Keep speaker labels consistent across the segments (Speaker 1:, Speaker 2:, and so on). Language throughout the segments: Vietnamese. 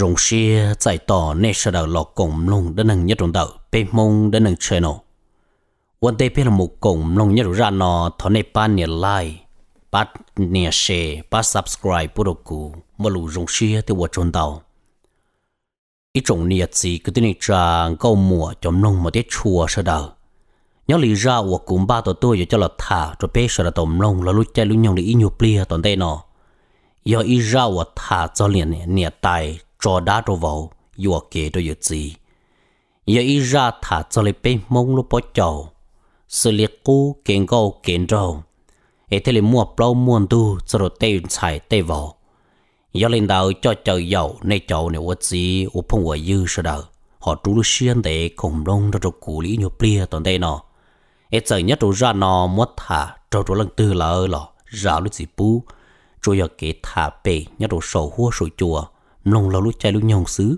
Speaker 1: rong xia chạy tỏ nè sa đầu lọ cổng lông đã nâng nhất trong đầu bê mông đã nâng chơi nổ quan tê bê là một cổng lông nhất ra nọ thọ nè ba nè like ba nè share ba subscribe bút đồ cụ mà lù rong xia thì vợ tròn đầu ít trồng nè gì cứ tin trang câu mùa chấm lông mà tiết chùa sa đầu nhớ lý ra của cùng ba tổ tôi cho là thả rồi bê sa đầu tôm lông là lúc chơi lúc nhông để ít nhiều plia toàn tê nọ giờ ít ra của thả cho liền nè tài cho đá rô vào dùa kê cho dự gì giờ ý ra thả cho lấy bê mông lúc bó chầu sự liệt cú kiến gâu kiến râu ế thế là mua bao muôn tu cho rồi tê xài tê vào giờ lên đào cho chờ dầu nay chầu nè uất gì u phong quả dư sao đào, họ trú lúc xuyên để khổng đông ra rồi cú lý nhộp lia toàn đây nọ ế giờ nhất rồi ra nọ mua thả cho rồi lần tư là ơi lọ ra lúc gì bú rồi giờ kể thả bê nhất rồi sầu hua sầu chùa นงเราลุใจลุยองซื้อ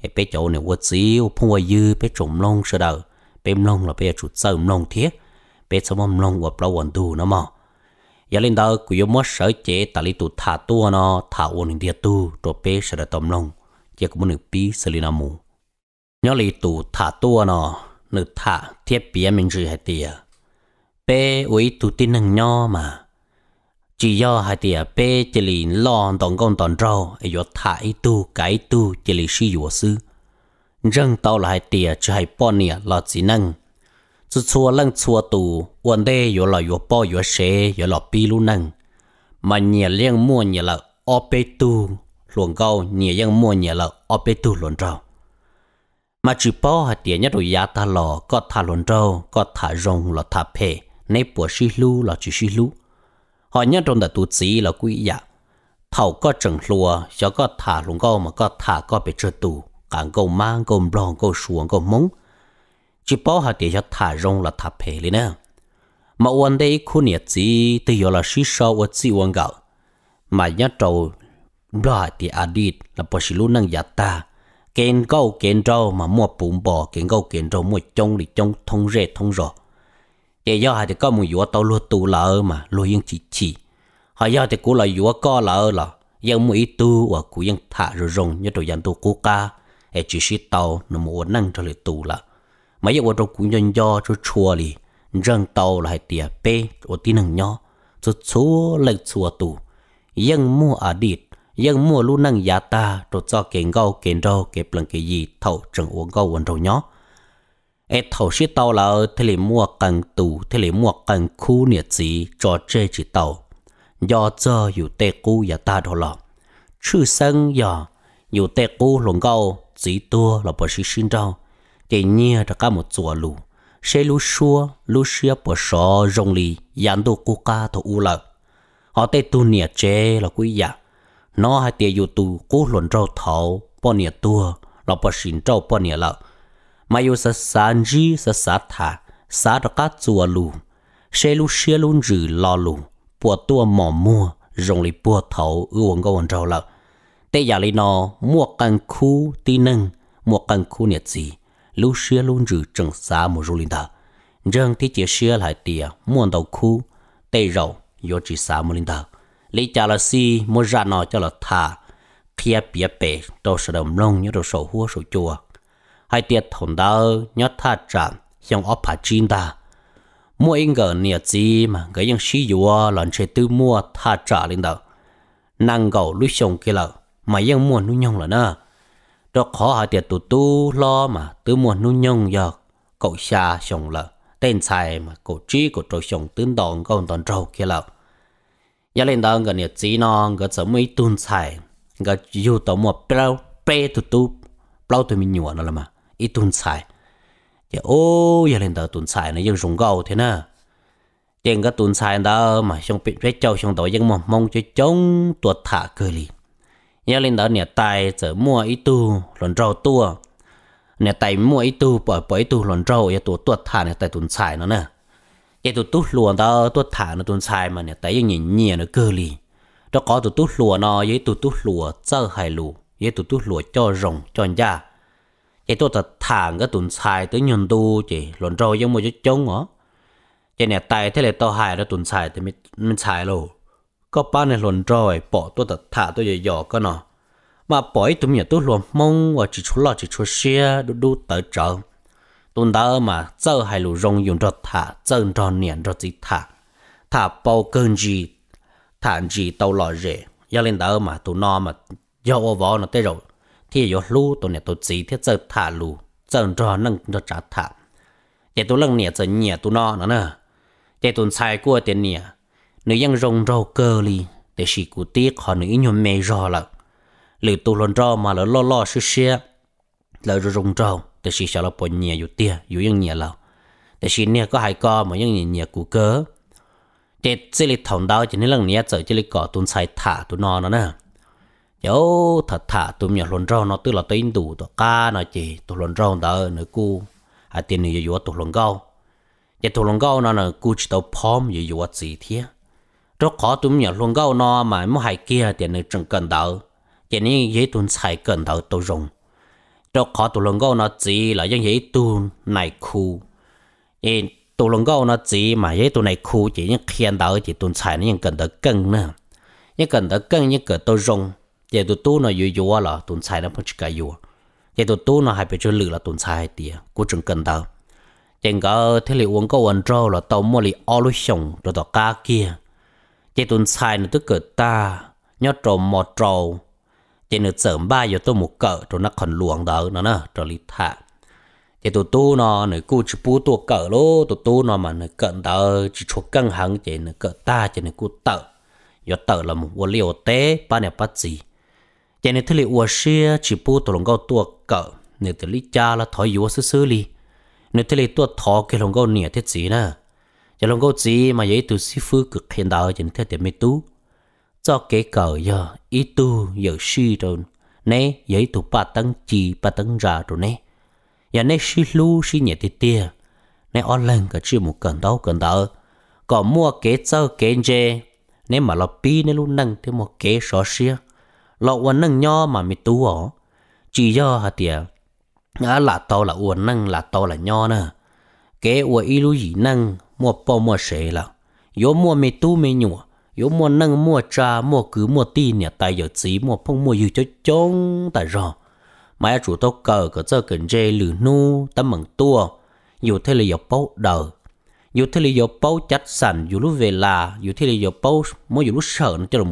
Speaker 1: ไอ้เป้โจเนี่ยวัดซีวพงวยื้อเป้จมลงเสดาเป้มลงเราเป้จุดเสริมลงเทียเป้สมมลงวัดประวันดูนะมออยาเล่นเดากุยมว่าเสยเจตาลิตุถาตัวเนาะถาวันหนึ่งเดียตูตัวเป้เสดตอมลงเจ้ากุมหนึ่งปีสลินามูย่ลิตุถาตัวเนาะหนึ่งถาเทียบเปียมินจีให้เตียเป้ไว้ตุตินหนึ่งย่อมา chỉ do hai tia bé chỉ lì lo tòng công tòng rau ai e yo thải tu cái tu chỉ lì suy yo sư răng tao là hai tia chỉ hai bọn nè là chỉ năng chú chua lăng chua tu uốn đê yo là yo bao yo xe yo là pi lu năng mà nhẹ liang mua nhẹ là o pe tu luồng câu nhẹ liang mua nhẹ là o pe tu luồng rau mà chỉ bao hai tia nhất rồi ya ta lo có thả luồng rau có thả rồng là thả pe nay bùa xí lu là chỉ xí lu họ nhớ trong đã tu sĩ là quý giả thầu có chừng lùa cho có thả luôn câu mà có thả có bị chết tù càng câu mang câu rong câu xuống câu mống chỉ bảo họ để cho thả rong là thả phê lên nè mà uốn đây khu nhiệt gì từ giờ là suy sâu và chỉ uốn gạo mà nhớ trâu ra thì à đi là bớt xí luôn năng giả ta kén câu kén rau mà mua bùn bò kén câu kén rau mua trông thì trông thông rễ thông rồi giờ giờ thì có một vụ tàu lúa tù lỡ mà lúa yên chỉ chỉ họ giờ thì cũng là vụ co lỡ là giờ một ít tu và cũng yên thả rồi rong như đồ dân tu cố ca để chỉ sĩ tàu nó muốn nâng cho lại tù là mấy giờ tôi cũng nhân do cho chùa đi răng tàu là hai tiệp bê ở tí năng nhỏ cho chúa lệnh chùa tù yên mua à đi yên mua luôn nâng giá ta rồi cho kẻ gâu kẻ rau kẻ bằng cái gì thầu chẳng uống gâu uống rau nhỏ ai thầu sĩ tàu là thế lì mua cần tù thế lì mua cần khu nhiệt gì cho chơi chỉ tàu do cho dù tê cu và ta đồ lọ chư sân giờ dù tê cu lồng gâu chỉ tua là bởi sĩ sinh rau chỉ nhia là cả một chùa lù sẽ lú xua lú xia bởi sọ rong lì dán đồ cu ca thổ u lợ họ tê tu nhiệt chê là quý giả nó hay tiệt dù tu cu lồng rau thảo bao nhiêu tua là bởi sinh rau bao nhiêu lợ mà yêu sa san ji sa sa tha sa ra cá chua lu xe lu xe luôn rử lo lu bùa tua mỏ mua rồng lì bùa thấu ưu uống gấu uống trâu lợ tê giả lì nó mua cần khu tí nâng mua cần khu nhiệt gì lu xe luôn rử trừng xa một rô linh thờ rừng thì chỉ xe lại tìa muôn đầu khu tê rầu yo chỉ xa một linh thờ lý cha là si mua ra nó cho là thà kia bia bể đồ sờ đầm lông như đồ sầu hua sầu chua hai tiệt thổn đau nhót tha trạm xong ốp phá chín ta mua in gỡ nhiệt gì mà cái những sĩ dùa lần chơi tư mua tha trả lên đầu năng gầu lúc xong kia lợ mà yên mua nu nhông là nè đó khó hai tiệt tụ tu lo mà tư mua nu nhông giờ cậu xa xong lợ tên xài mà cổ trí của trâu xong tướng đòn con toàn trâu kia lợ giờ lên đó gỡ nhiệt gì nó gỡ sợ mấy tuôn xài gỡ dù tổ mua bao bê tụ tu bao tụi mình nhủa nó là mà 一顿菜，这哦，也领导顿菜呢，用 dùng gạo thế nè. Tiền cái tuần sai đó mà xong bị phải châu xong đổi dân mà mong cho chống tuột thả cười lì. Nhớ lên đó nhà tài chở mua ít tu lần rau tua. Nhà tài mua ít tu bỏ bởi tu lần rau ya tuột tuột thả nhà tài tuần sai nó nè. Ya tuột tuột luồn đó tuột thả nó tuần sai mà nhà tài dân nhìn nhẹ nó cười lì. Đó có tuột tuột lùa nó với tuột tuột lùa chơ hài lù với tuột tuột lùa cho rồng cho nhà chỉ tôi thật thản cái tuần xài tới nhon tu chỉ lộn rồi giống một chút chống ó chỉ nè tay thế là tao hại đó tuần xài thì mình mình xài luôn có ba này lộn rồi bỏ tôi thật thả tôi giờ giờ cái nọ mà bỏ ấy tụi mình tôi luôn mong và chỉ chú lo chỉ chú xe đủ đủ tới trợ tuần đó mà giờ hai lũ rong dùng cho thả giờ cho niệm cho gì thả thả bao cơn gì thả gì tao lo rẻ giờ lên đó mà tụi nó mà giờ vào nó tới rồi thì yo lu tôi nè tôi chỉ thiết giờ thả lu giờ trò nâng cho trả thả để tôi lần nè giờ nhẹ tôi no nữa nè để tôi xài qua tiền nè nữ dân rong rau cơ li để xì cụ tiếc họ nữ nhóm mê rò là lử tôi lần rò mà lỡ lo lo sư xe lỡ rong rau để xì sợ là bỏ nhẹ yo tia yo dân nhẹ lâu để xì nè có hai co mà dân nhẹ nhẹ cụ cơ để chỉ là thằng đau chỉ nên lăng nè chơi chỉ là cọ tôi xài thả tôi no nữa nè yo thật thà tụi mình luôn rau nó tức là tên đủ tụi cá nó chỉ tụi luôn rau đó nữa cu à tiền này yo tụi luôn gạo giờ tụi luôn gạo nó nó cu chỉ tao phom yo yo gì thế cho khó tụi mình luôn gạo nó mà mua hai kia tiền này chẳng cần đâu tiền này dễ tụi xài cần đâu tụi dùng cho khó tụi luôn gạo nó chỉ là những dễ tụi này khu nên tụi luôn gạo nó chỉ mà dễ tụi này khu chỉ những khiên đâu chỉ tụi xài nó những cần đỡ cân nữa những cần đỡ cân những cần tụi dùng giờ tụi tôi nó yếu yếu là tụi xài nó không chịu cái yếu giờ tụi tôi nó hay bị chơi lừa là tụi xài tiền của trường cần đâu chẳng có thế là uống có uống rượu là tao mua lì ô lối sống rồi tàu cá kia giờ tụi xài nó tức cỡ ta nhớ trộm mò trầu giờ nó sớm ba giờ tôi một cỡ rồi nó còn luồng đó nó nè rồi lì thả giờ tụi tu nó nửa cu chỉ bú tua cỡ lô tụi tu nó mà nửa cận tờ chỉ chuột căng hẳn giờ nửa cỡ ta giờ nửa cu tự, giờ tự là một liều tế ba nè bắt gì cho nên thứ liệu của xe chỉ bu tổ lòng gạo tua cỡ nếu thứ lý cha là thói yếu xứ xứ li nếu thứ lý tua thọ cái lòng gạo nhẹ thế gì nè cho lòng gạo gì mà vậy tụi xí phụ cực hiện đại cho nên thế tiệm mi tú cho cái cỡ giờ ý tu giờ suy rồi nè vậy tụi ba tăng chi ba tăng ra rồi nè giờ nè xí lu xí nhẹ thế tia nè ở lên cái chưa một cần đâu cần đỡ còn mua cái cho cái dê nè mà lo pi nè luôn nâng thêm một cái sọ xia lọ uẩn nâng nho mà mi tú ó chỉ do hả tìa à là to là uẩn nâng là to là nho nè kế uẩn y lu gì nâng mua bao mua sẻ là yếu mua mi tú mi nhụa yếu mua nâng mua trà mua cứ mua ti nè tại giờ chỉ mua phong mua dư cho chống tại rồi mấy chủ tao cờ có chơi cần dê lử nu tâm mừng tua dù thế là dọc bao đời dù thế là dọc bao chặt sẵn dù lúc về là dù thế là dọc bao mỗi dù lúc sợ nó cho được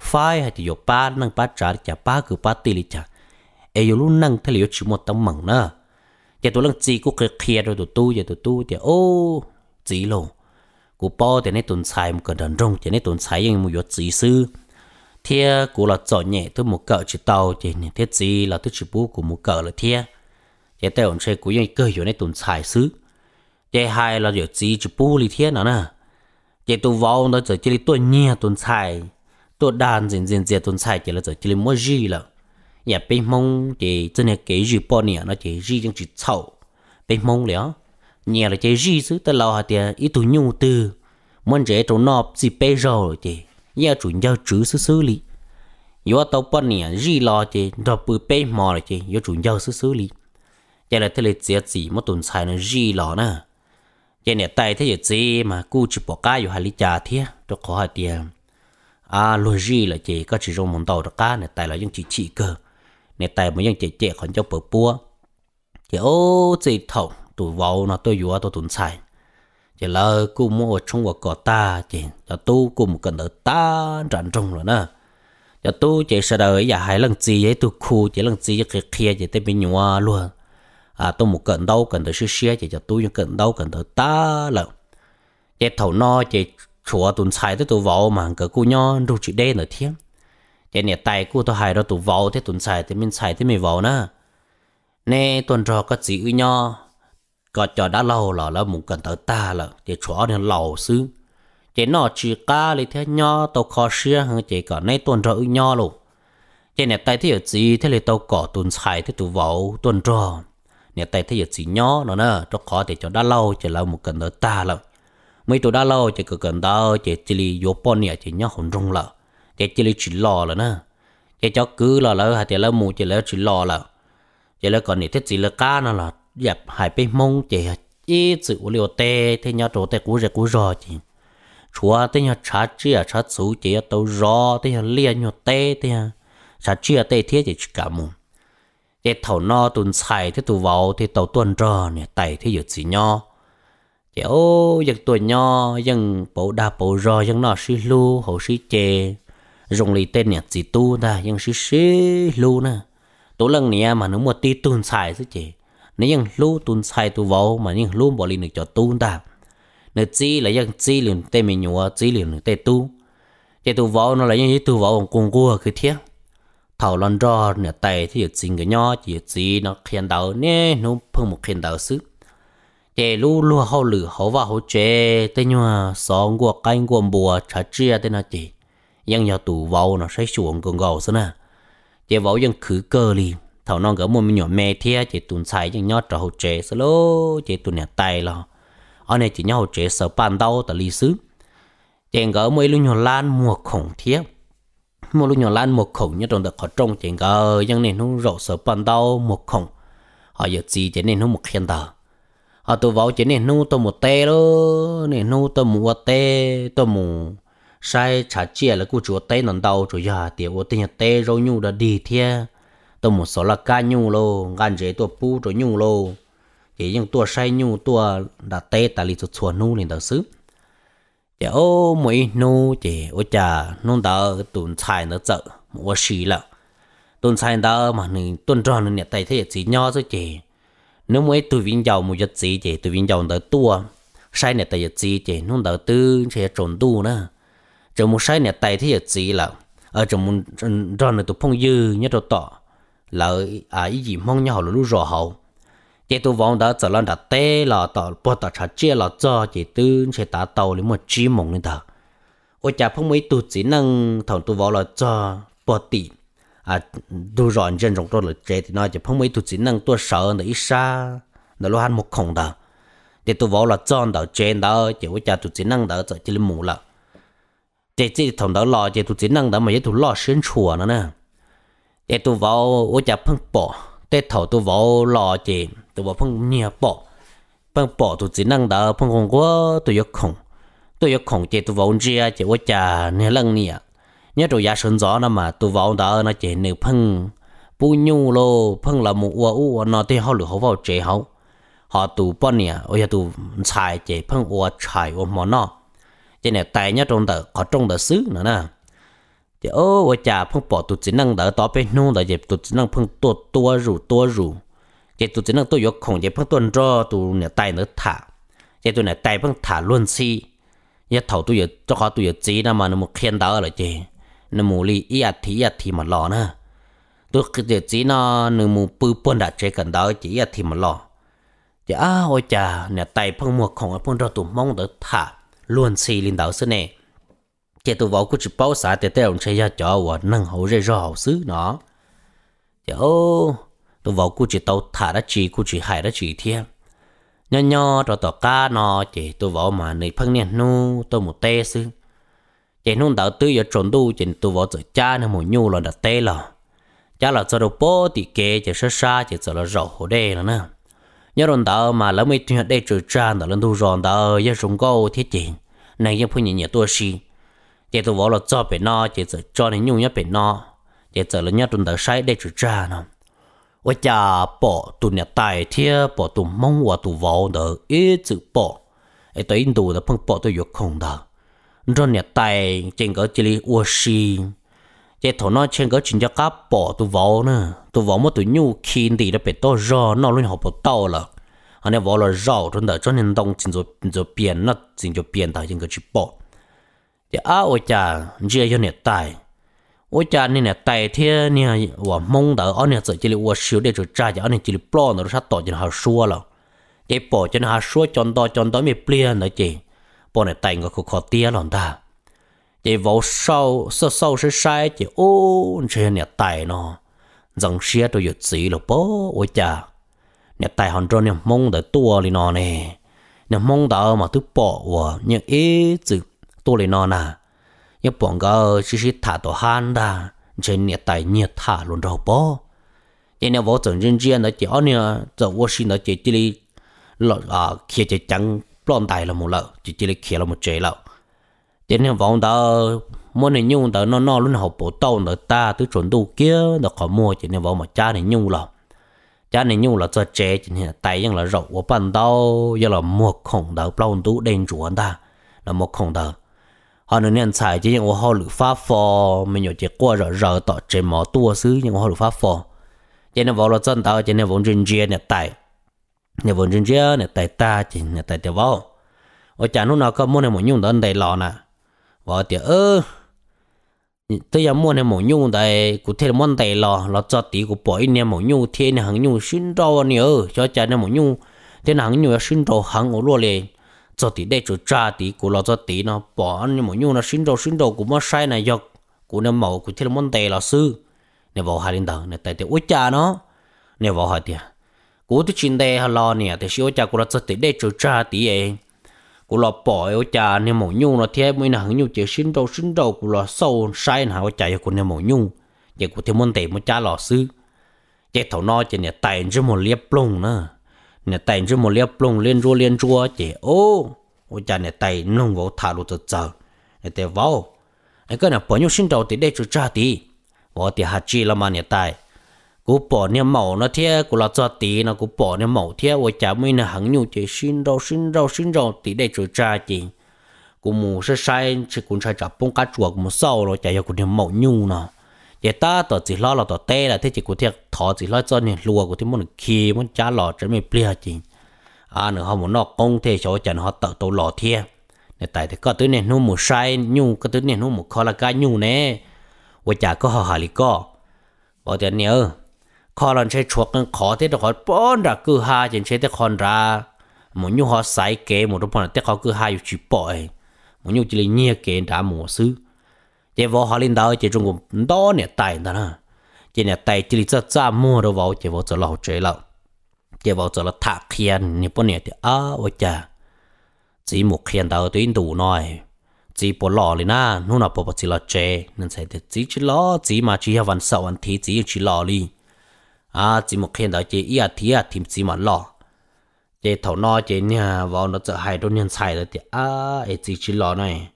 Speaker 1: phai hay thì ba pa năng pa trả cha ba cứ ba tê li cha, ai yo luôn năng thay li chỉ một tấm mỏng nữa giờ tôi lăng chỉ cũng cứ khía rồi tôi tu, giờ tôi tu thì ô chỉ luôn cú bỏ thì nên tuần sai một cái đàn rong thì nên tuần sai những một yo chỉ sư thế cú là chọn nhẹ tôi một cỡ chỉ tàu thì thế chỉ là tôi chỉ bú của một cỡ là thế giờ tôi còn chơi cú những cơ yo nên tuần sai sư giờ hai là yo chỉ chỉ bú thì thế nào nè giờ tôi vào nó giờ chỉ tôi nhẹ tuần sai ตัวดานเจนเจนเจตุนใส่เจละจะเจลิมัวจีละอย่าไปมองเจเจเนี่ยเกจีปอเนี่ยนะเจจีจังจีเศร้าไปมองแล้วเนี่ยละเจจีซื้อแต่เราหาเตียอีตุญูตือมันเจตัวนอบสิเปโรเจอย่าจุนยาจื้อซื้อลิยอตปอเนี่ยจีรอเจดอปือเปมอละเจยอจุนยาซื้อลิเจละเทเลเสียสีมตุนใส่นะจีรอนะเจเนี่ยไตเทเจจีมากู้จิปอกาอยู่หาลิจาเทียตัวขอหาเตีย à lối gì là chị có chỉ dùng một tàu được cá này tại là những chỉ chỉ cơ này tại mà những chỉ chỉ còn cho bờ búa chỉ ô chỉ thầu tụ vào nó tôi vừa tôi tuần sai chỉ là cô mua trong và cỏ ta chỉ cho tu cô một cần đỡ ta tràn trong rồi nè cho tu chỉ sợ đời giả hai lần gì ấy tôi khu chỉ lần gì cái kia chỉ tới bên nhau luôn à tôi một cần đâu cần tới sư xe chỉ cho tu những cần đâu cần tới ta là chỉ thầu no chị chúa tuần sai tới tụ vào mà cái cô nho đâu chỉ đen ở thiêm thế này tay cô tôi hài đó tụ vào thế tuần sai thế mình sai thế mình vào nữa nè tuần rồi có gì uy nho có cho đã lâu là là muốn cần tới ta là thì chúa nên lâu xứ chỉ nó chỉ ca lấy thế nho tàu khó xia hơn chỉ có nay tuần rồi uy nho luôn thế này tay thế ở gì thế là tàu cỏ tuần sai thế tụ vào tuần rồi nè tay thế ở gì nho nó nè cho khó thì cho đã lâu chỉ là một cần tới ta lận mấy tụ đã lâu chỉ cứ cần đó chỉ chỉ li vô bọn nhà chỉ nhớ hồn rung là chỉ chỉ li chỉ lo là nè chỉ cho cứ là lỡ hay thì lỡ mù chỉ lỡ chỉ lo là chỉ lỡ còn này thích chỉ lỡ cá nó là dẹp hai bên mông chỉ chỉ sự liều tê thế nhớ chỗ tê cú rồi cú rồi chỉ chúa thế nhớ chả chi, à chả số chỉ tàu rò, thế nhớ liền nhớ tê thế nhớ chả chia tê thế chỉ cả mù chỉ thầu no tuần xài thế tụ vào thế tàu tuần rò nè, tay thế giờ chỉ nhau chéo giật tuổi nho dân bộ đa bộ rò dân nọ sĩ lu hồ sĩ chè dùng lý tên nhạc gì tu ta dân sĩ sĩ lu nè tổ lần này mà nó mua ti tuôn xài chứ chè nếu dân lu tuôn xài tu vào mà dân lu bỏ lý được cho tu ta nếu chi là dân chi liền tên mình nhua chi liền tên tu chè tu vào nó là dân tu vào cùng cua cứ thiết thảo lon rò nửa tay thì xin cái nho chỉ chỉ nó khen đầu nè nó phun một khen đầu sức chế lu lu hậu lử hậu và hậu chế tên nhua sống của canh của bùa trả chia à, tên là chế nhưng nhà tù vào nó sẽ xuống cùng gầu xưa nè chế vào dân khứ cơ li thảo non gỡ mua mình nhỏ mẹ thia chế tùn xài dân nhót trả hậu chế xưa lô chế tùn nhà tay lò, ở này chỉ nhau chế sợ bàn đau tại lý xứ chế ngỡ mấy lu nhỏ lan mua khổng thiếp mua lu nhỏ lan một khổng như trong đợt khó trông chế ngỡ dân này nó rộ sợ bàn đau một khổng họ giờ gì chế nên nó một khen tờ họ ờ, tụ vào chỉ nên nu tôi một tê đó nên nu tôi một tê tôi mù sai trả chia là cô chúa tê nón đầu chủ nhà tiểu ô tê nhà tê râu nhu đã đi thia tôi một số là ca nhu lô gan dễ tôi pu chủ nhu lô chỉ những tôi sai nhu tôi đã tê tại lì chuột chuột nu liền đầu xứ chỉ ô mỗi nu chỉ ô cha nông đầu tụn xài nó chợ mua xì là tụn xài đó mà nên tuần tròn nên nhà tê thế chỉ nho rồi chỉ nếu mới tôi viên giàu một giật gì thì tôi viên giàu đỡ tua sai này tại giật gì thì nó đỡ tư sẽ trộn tu nữa chỉ một sai này tại thế giật gì là ở ờ, trong một rồi này tôi phong dư nhất đồ tỏ là à ý gì mong nhau là lúc rồi hậu chỉ tôi vòng đã trở lên đã tê là tỏ bỏ tỏ trả chia là cho chỉ tư sẽ 打 tàu lấy một chi mộng nữa đó ôi cha phong mấy tụt chỉ năng thằng tôi vòng là cho bỏ tiền à rồi dân rộng rồi là trẻ thì nói chỉ phong mấy tụi chỉ năng tôi sợ là ít xa là lo ăn một khổng đó thì tôi vào là chọn đó trẻ đó chỉ có cha tụi chỉ năng đó chỉ là mù là chỉ chỉ thằng đó lo chỉ tụi chỉ năng đó mà chỉ lo xuyên chùa nữa nè để tôi vào ở cha phong bỏ để thầu tôi vào lo chỉ tôi vào phong nhiều bỏ phong bỏ tụi chỉ năng đó phong không có tôi yêu khổng tôi yêu khổng chỉ tôi vào chia chỉ có cha nè lần nè nhớ chỗ giá sơn gió nó mà tụ vào đó nó chỉ nửa phân bu nhu lô phân là một ua u nó thì họ lựa họ vào chế họ họ tụ bọn nè ôi tụ xài chế phân ua xài ua mà nó cho nên tại nhớ trong đó có trong đó xứ nữa nè chỉ ô ôi chà phân bỏ tụ chỉ năng đỡ tỏ bên nung đỡ dẹp tụ chỉ năng phân tua tua rủ tua rủ chỉ tụ chỉ năng tôi yok khổng dẹp phân tuần cho tụ nè tay nữa thả chỉ tụ nè tay phân thả luôn si nhớ thầu tụ giờ cho họ tụ giờ chỉ nè mà nó một khiên đỡ là chỉ nó mù li ít thì ít thì mà lo nữa tôi cứ chuyện chỉ nó nó mù bự bự đã chơi cần đó chỉ ít thì mà lò chả ôi chà nè tay phong mua không phong ra tụi mong được thả luôn xì lên đầu xứ này chỉ tụi vào cứ chụp bao xả để tao chơi ra cho và nâng hậu rơi ra hậu xứ nó chả ô tụi vào cứ chỉ tàu thả đã chỉ cứ chỉ hại đã chỉ thiên nho nho rồi tàu cá nó chỉ tụi vào mà này phăng nè nu tôi một tê xứ chỉ nung đầu tư giờ trốn đu chỉ tu vợ rồi cha nên một nhu là đã tê là cha là cho đồ bố thì kê chỉ sơ sa chỉ cho là rổ hồ đê là nè nhớ rồi đó mà lỡ mấy tuyệt đây trừ cha đó lần tu rồi đó giờ dùng câu thiết chỉ này giờ phụ nhìn nhà tôi xí chỉ tu vợ là cho bên nó chỉ cho cho nên nhu nhớ bên nó chỉ cho là nhớ tuần đó sai đây trừ cha nó 我家宝都那代天宝都蒙我都忘的，一直宝，哎，对印度的碰宝都有空的。rồi nhà tài trên cái chỉ li ua xì chế thổ nó trên cái chuyện cho cá bỏ tu vỏ nữa tu vỏ một tu nhu khi thì đã bị to rò nó luôn học bộ tàu là anh em vỏ là rò trong đời cho nên đông chính rồi rồi biến nó chính rồi biến tại trên cái chỉ bỏ chế à ôi cha chưa cho nhà tài ôi cha nên nhà tài thế nhà và mong đợi anh em chỉ li ua để cho cha cho anh em chỉ li plon nó sát tỏ trên hà xua là chế bỏ trên hà xua chọn to chọn to mới biến nữa chứ bọn này tay ngọc khó tía lòn ta chỉ vào sâu sau sâu sẽ sai chỉ ô chơi nhà tài nó rằng xe tôi giật sĩ là bố ôi cha nhà tài hòn tròn nhà mong đợi tua lên nó nè nhà mong đợi mà thứ bỏ và nhà ý chữ tua lên nó nà nhà bọn gờ chỉ chỉ thả tổ han ta chơi nhà tài nhà thả luôn đâu bố chỉ nhà vợ chồng riêng riêng nó chỉ ở nhà giờ vô sinh nó chỉ chỉ lọ à kia chỉ chẳng plon tài là một lợ chỉ chỉ là kia là một chế lợ đến nhà vòng tờ mua này nhung tờ nó nó luôn học bộ tàu tờ ta từ chuẩn đủ kia nó có mua chỉ nhà vòng mà cha này nhung lợ cha này nhung là cho chế chỉ nhà tay nhưng là rộng của bàn tàu giờ là một khổng tờ plon tú đen chuẩn ta là một khổng tờ họ nên nhận xài chỉ những họ lữ pháp phò mình nhớ chỉ qua rồi rồi tỏ chế mỏ tua xứ những họ lữ pháp phò cho nên vào là dân tao cho nên vốn riêng riêng này tài nhà vườn trên chia này tại ta chỉ nhà tại tiểu bao ở chả lúc nào có mua này một nhung đơn đầy lò nè vợ tiểu ơ tôi giờ mua này một nhung đầy cụ thể là món đầy lò lò cho tí của bỏ in này một nhung thế này hàng nhung xin rau nè ơ cho chả này một nhung thế này hàng nhung xin rau hàng ở luôn liền cho tí để cho cha tí của lò cho tí nó bỏ anh một nhung nó xin rau xin rau của mất sai này giọt của nó mẫu cụ thể là món đầy lò sư này vợ hai linh đầu này tại tiểu út cha nó này vợ hỏi tiền cú thứ chín đây hà lo nè thì xíu cha cú là chết để cho cha tí ấy cú lo bỏ ấy cha nên mổ nhung nó thế mới là nàng nhung chỉ sinh đầu sinh đầu cú lo sâu sai nào cha ấy cú nên mổ nhung vậy cú thì muốn để một cha lò sư vậy thầu no chỉ nè tài chứ một liếp plong nữa nè tài chứ một liếp plong liên rua liên rua chỉ ô ô cha nè tài nông vào thả lụt chờ nè tài vào anh cái nè bỏ nhung sinh đầu thì để cho cha tí vợ thì hạt chi là mà nè tài cú bỏ nè mẫu nó thế cú là cho tí nó cú bỏ nè mẫu thế ôi chả mấy là hẳn nhiều chỉ xin đâu xin đâu xin đâu tí để chủ cha chị cú mù sẽ sai chỉ cũng sai chập bông cá chuột mù sâu rồi chả yêu cú nè mẫu nhu nó vậy ta tỏ chỉ lo là tỏ tê là thế chỉ cú thiệt thọ chỉ lo cho nè lùa cú thế muốn khi muốn chả lọ cho mình plia chị à nữa họ muốn nó công thế cho chẳng họ tự tổ lọ thế nè tại thế có thứ này nó mù sai nhu có thứ này nó mù khó là cá nhu nè ôi chả có họ hà lì có bảo tiền nè ơ khó lần chơi chuột ngân khó thế được họ bốn ra cứ ha chẳng chơi thế con ra muốn nhu họ sai kế một đống bọn thế họ cứ ha yêu chỉ muốn nhu chỉ lấy nhiều kế đã mua xứ chỉ vô họ lên đó chỉ trung quốc đó nè tài nè chỉ nè tài chỉ lấy ra mua đồ vào chỉ vào cho lão chơi lão chỉ vào cho lão thạc khiên nè bọn nè thì à ôi cha chỉ một khiên đó tôi đủ nói chỉ bỏ lò lên na nô nào bỏ bỏ chỉ là chơi nên sẽ thì chỉ chỉ lò chỉ mà chỉ vào sầu ăn thì chỉ chỉ lò đi à chỉ một khi đó chỉ ý thì à thì à, chỉ mà lo chỉ thầu nó chỉ nha vào nó chợ hai đôi nhân xài rồi thì à ấy chỉ chỉ lo này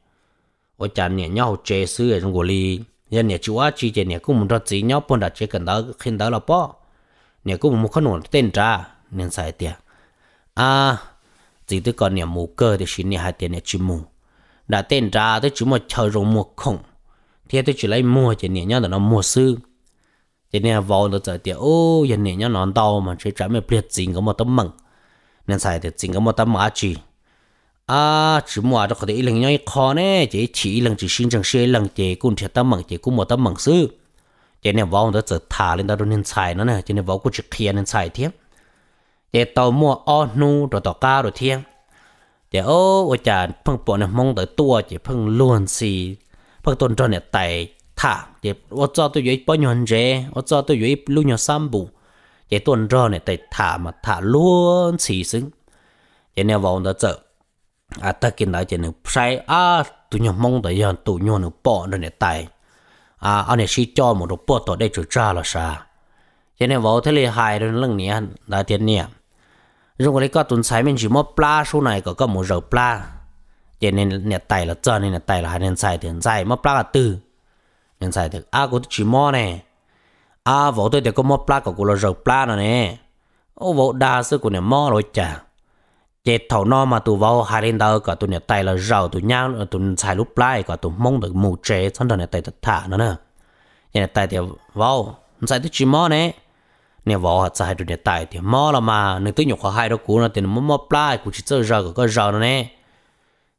Speaker 1: ở chả nhà nhau chế sư ở trong gò li nhân nhà chúa chỉ chỉ nè cũng muốn ra chỉ nhau bọn đặt chỉ cần đó khi đó là bỏ nè cũng muốn con ổn tên ra nhân xài tiền à chỉ tới còn nè mù cơ thì xin nè hai tiền nè chỉ mù đã tên ra tới chỉ một chờ rồi một khủng thì tôi chỉ lấy mua chỉ nè nhau là nó mua sư thế nên vào nó giờ tiệt ô giờ này nhau nón đau mà chỉ trái mày biết chính có một tấm mừng nên xài thì chính có một tấm má chỉ à chỉ mua được có thể lần nhau khó nè chỉ chỉ lần chỉ xin chẳng xe lần chỉ cũng chỉ tấm mừng chỉ cũng một tấm mừng sư thế nên vào nó giờ thả lên đó nên sai nó nè thế nên vào cũng chỉ kia nên xài thiếp thế tàu mua o nu rồi tàu ca rồi thiếp thế ô ôi chà phăng bộ này mong tới tua chỉ phăng luôn xì phăng tôn tròn này tài thả để ô cho tôi dưới bao nhiêu rẻ ô cho tôi dưới lu nhiều sam bù để tuần rò này tại thả mà thả luôn chỉ xứng để nè vào đó chợ à ta kia nói chuyện sai à tụi nhau mong tới giờ tụi nhau nó bỏ rồi này tài à anh này chỉ cho một đồ bỏ tới đây chữ ra là sao cho nên vào thế là hai rồi lần này là tiền nè rồi cái có tuần sai mình chỉ mất pla số này có có một rầu pla cho nên nhà tài là cho nên nhà tài là hai nên sai tiền sai mất pla là từ nên sai được à của chỉ mò nè à vợ tôi để có mò pla của cô là rồi pla nè nè ô vỗ đa sư của nè mò rồi chả chết thầu no mà tụi vào hai đến đâu cả tụi nè tay là rầu tụi nhau tụi sai lúc pla cả tụi mong được mù chế sẵn thằng nè tay thật thả nữa nè nè tay thì vào sai được chỉ mò nè nè vợ họ sai tụi nè tay thì mò là mà nè tới nhục họ hai đó cô nó tiền nó mò pla của chỉ chơi rầu có rầu nè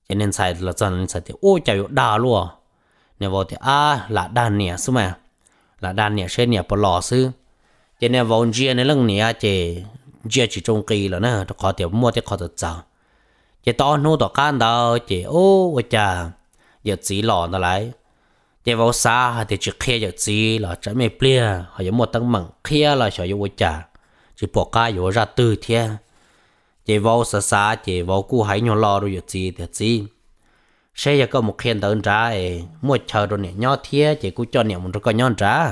Speaker 1: cho nên sai là chân nên sai thì ô chào đa luôn เนี่ยว่าที่อาละด้านเนี่ยสุมาละด้านเนี่ยเช่นเนี่ยปลอซื้อเจเนี่ยวันเจียในเรื่องเนี่ยเจเจียจีจงกีแล้วนะขอเดี๋ยวมั่วที่ขอจะจังเจตอนนู้ต่อการเราเจโอ้ว่าจ้าอย่าสีหล่อนะไรเจว่าซาเดี๋ยวจะเคลียอย่าสีหล่อจะไม่เปลี่ยนเขาอย่ามั่วตั้งมั่งเคลียหล่อเฉยว่าจ้าจีปวกก้าอยู่ราตื้อเทียเจว่าซาซาเจว่ากูหายหยอรอรู้อย่าสีเดี๋ยวสี sẽ giờ có một khen tận trả một chờ rồi nè nhỏ thiê chỉ cũng cho niệm một cái nhon trả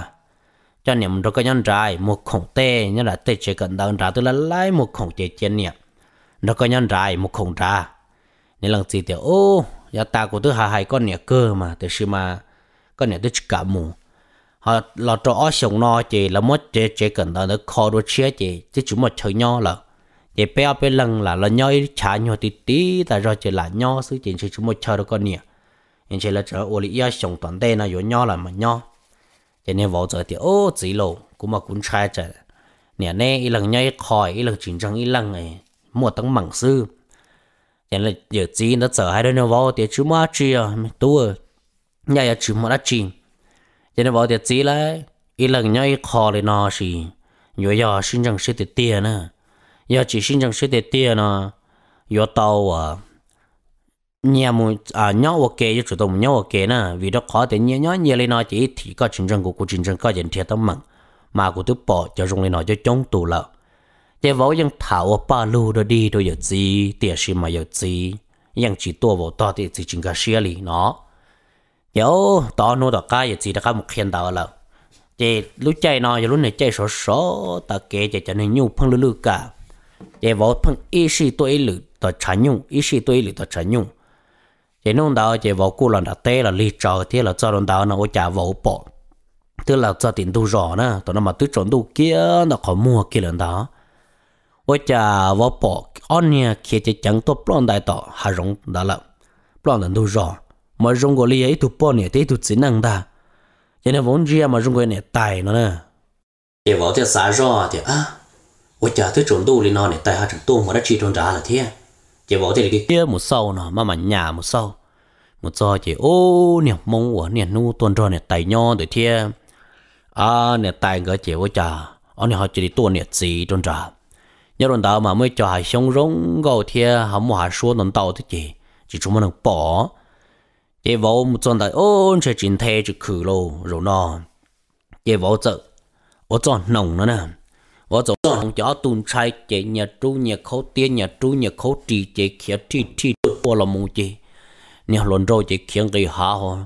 Speaker 1: cho niệm một cái nhon trả một khổng tê như là tê chỉ cần tận trả tôi là lấy một khổng chế chế nè nó có nhon trả một khổng trả nên lần gì thì ô giờ ta của tôi hà hai con nè cơ mà từ xưa mà con nè tôi chỉ cả mù họ là cho ở sống nó chỉ là mất chế chế cần tận nó khó đôi chia chỉ chứ chúng một chơi nhau là ye pe pe lần là là nhoi chả nhoi tí tí ta rồi chỉ là nhoi sự chuyện sự chúng một chờ được con nè nhưng chỉ là trở ô lý ya sống toàn tên là nhoi nhoi là mà nhoi cho nên vào giờ thì ô chỉ lộ cũng mà cũng trai chả nè nè ý lần nhoi khỏi ý lần chiến tranh ý lần này mua tăng mảng sư cho nên giờ chỉ nó sợ hai đứa nó vào thì chú mua chi à tôi nhà nhà mua đã chi cho nên vào thì chỉ là ý lần nhoi khỏi thì nó gì nhoi giờ sinh rằng sẽ tiệt tiền nữa à giờ chỉ sinh trong sẽ để tiền nó giờ tàu à nhà mu à nhau ok chứ chủ động nhau ok nè vì đó khó thì nhớ nhớ nhớ lên nói chỉ thì có chiến tranh của cuộc chiến tranh có dành thiệt tâm mặn mà của tôi bỏ cho dùng lên nói cho chống tù lợ để vỗ dân thảo ba lô đó đi tôi giờ gì tiền gì mà giờ gì dân chỉ tua vào to thì chỉ chính cả xe lì nó giờ to nó đó cái giờ gì đó cái một hiện tạo lợ chỉ lúc chạy nó giờ lúc này chạy số số ta kể chạy cho nên nhu phăng lư lư cả 也无碰一时对立的常用，一时对立的常用。也弄到也无顾人的对了，立着贴了，做弄到呢，我家无报，tức là cho tiền tu rõ nè, tụi nó mà tứ trộn tu kia nó khó mua kia lần đó. Ôi chà, vô bỏ, ôn nha, kia chỉ chẳng tốt bọn đại tỏ, hà rộng đó là, bọn lần tu rõ. Mà rộng của lý ấy tu bỏ nè, tế tu chỉ năng ta. Cho nên vốn riêng mà rộng của này tài nữa nè. Thì vô thì sao rõ thì á, 我家头种豆哩呢，你带下种豆，我那去种啥了天？chỉ bảo thế à? cái kia một sâu nó mà mà nhà một sâu một sâu chỉ ô nè mong của nè nu tuần rồi nè tài nho để thia à nè tài cái chỉ ô trà ông họ chỉ đi tuần nè gì tuần trà nhớ tuần tao mà mới cho hai sống rong gầu thia hắn mua hai số tuần tao thế chỉ chỉ chúng mình bỏ chỉ bảo một tuần tại ô sẽ thế chỉ khử lô rồi nó chỉ bảo chợ ô chọn nồng nữa nè 我做农家蹲菜节，nhà chú nhà khấu tiền nhà chú nhà khấu trì chế kia trì trì qua là mù chế, nhà lần rồi chế kia người hạ ho,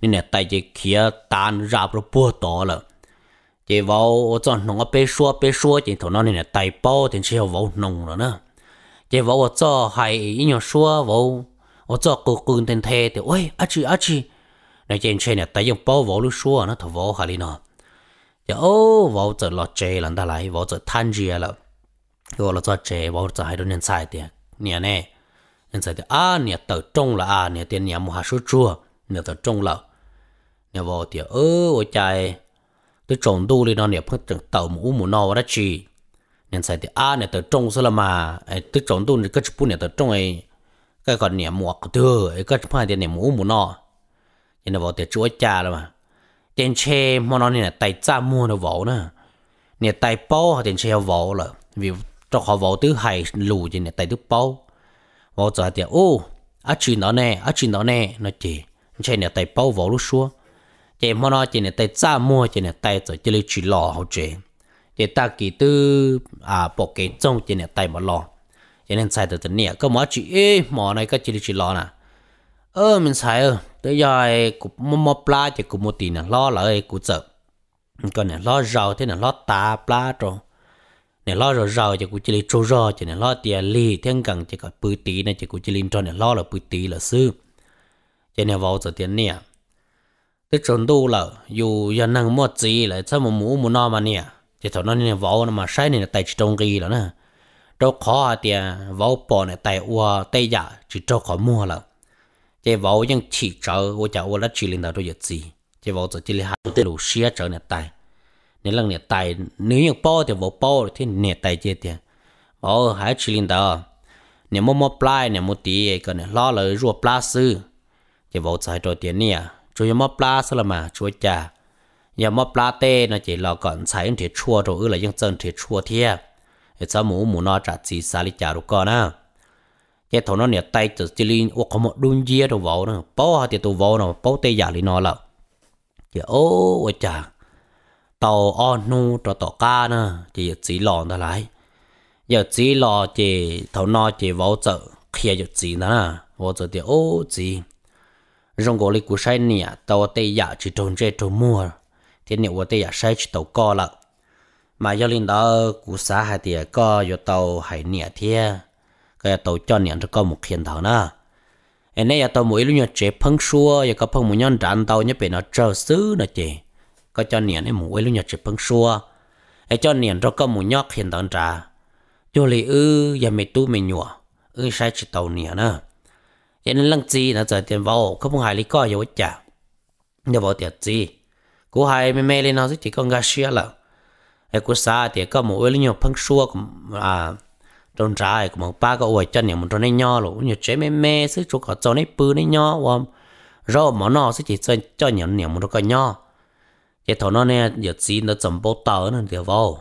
Speaker 1: nên là tại chế tan rạp rồi to là, chế vào ở trong nông ở bê xua bê xua thằng nó nên là tại bao thì sẽ vào nông rồi nữa, chế vào ở hay nhà xua vào ở trong cô cưng tên thề thì ôi á chi á chi, này trên là tại dùng bao vào lúc xua nó thằng vào hà lý nó giờ ô vào giờ lo chè lần ta lại vào giờ than gì là rồi là chè vào giờ hai đứa nhân sai tiền nhà này nhân sai tiền à nhà tờ trung là à tiền nhà mua hàng số chua nhà tờ trung là nhà vào tiền ơ ôi chạy tôi trồng đu đi nó nhà phát triển tàu mũ mũ nó đó nhân sai tiền à nhà tờ trung sao mà tôi trồng đu thì cái chút nhà tờ trung ấy cái còn nhà mua cái thứ cái chút hai tiền nhà mũ mũ nó nên là vào tiền chúa cha mà tiền che mà nó nè tay cha mua nó vỗ nè nè tay bao họ tiền che họ vỗ là vì cho họ vỗ thứ hai lù gì nè tay thứ bao vỗ cho tiền ô à chỉ nó nè à chỉ nó nè nó chỉ che nè tay bao vỗ lúc xưa chỉ mà nó chỉ nè tay cha mua chỉ nè tay rồi chỉ lấy chỉ lò họ chỉ chỉ ta kỳ tư à bộ kế trong chỉ nè tay mà lò cho nên sai được từ nè có mà chỉ ê mỏ này có chỉ lấy chỉ lò nè ơ mình sai ơ tới giờ cũng mua mua pla chỉ cũng một tí nè lo lại cũng sợ còn nè lo rau thế nè lo tà pla tròn nè lo rồi rau chỉ cũng chỉ lên trâu rau chỉ nè lo tiền lì thiên gần chỉ có bự tí nè chỉ cũng chỉ lên tròn nè lo là bự tí là sư chỉ nè vào giờ tiền nè tới chuẩn đủ là dù giờ năng mua gì lại sao mà mũ mua nó mà nè chỉ thằng nó nè vào mà sai nè tài chỉ trong kỳ là nè đâu khó tiền vào bò nè tại ua tay giả chỉ cho khó mua là chế võ những chỉ trợ của cháu là chỉ linh đầu tôi giật gì chế võ chỉ là hai tên lũ xia trợ nè tài nên là nè tài nếu như bao thì võ bao thì nè tài chế tiền bảo hai chỉ linh đầu nè mua mua plai nếu mua tiền cái này lo lời rùa pla sư chế võ giải đồ tiền nè chú mua pla sao mà chú cha nhà mua pla tê nó chỉ lo còn xài thì chua rồi là những chân thì chua thiệt cho mũ mũ nó trả gì xa lý trả đồ con á thế thằng nó nhiệt tay từ chỉ linh ô có một đun dĩa đồ vào nữa, bao hà thì tụ vào nó bao tay giả li nó lợ thì ô ôi cha tàu on nu cho tàu ca nữa, chỉ chỉ lòn ta lại giờ chỉ lò chỉ thằng nó chỉ vào chợ kia giờ chỉ nữa, vào chợ thì ô chỉ rong gỗ lý của sai nè tàu tay giả chỉ trồng chơi trồng mua thế nè ô tay giả sai chỉ tàu co lợ mà giờ linh đó của xã hai thì có giờ tàu hải nè thiệt cái tàu cho nhận cho con một hiện thảo na em nay tàu mỗi lúc nhặt chế phăng xua và có phăng mũi nhon tràn tàu nhất bị nó trơ xứ nó chị có cho nhận em mỗi lúc nhặt chế phăng xua em cho nhận cho con mũi nhóc hiện thảo trà cho lì ư giờ mày tu mày nhủa ư sai chỉ tàu nhận nữa vậy nên lăng chi nó giờ tiền vào không hài lý coi rồi chả nhờ vào tiền chi cú hai mẹ mẹ lên nó chỉ con gà xia là ai cú xa thì có một ít nhiều phăng xua à trong trái của một ba cái ôi chân nhiều một trong này nho luôn nhiều chế mê mê sức chỗ có cho này bự này nho và rồi món nọ sức chỉ cho cho nhiều nhiều một cái nho cái thằng nó nè giờ chỉ nó chấm bột tàu nó được vào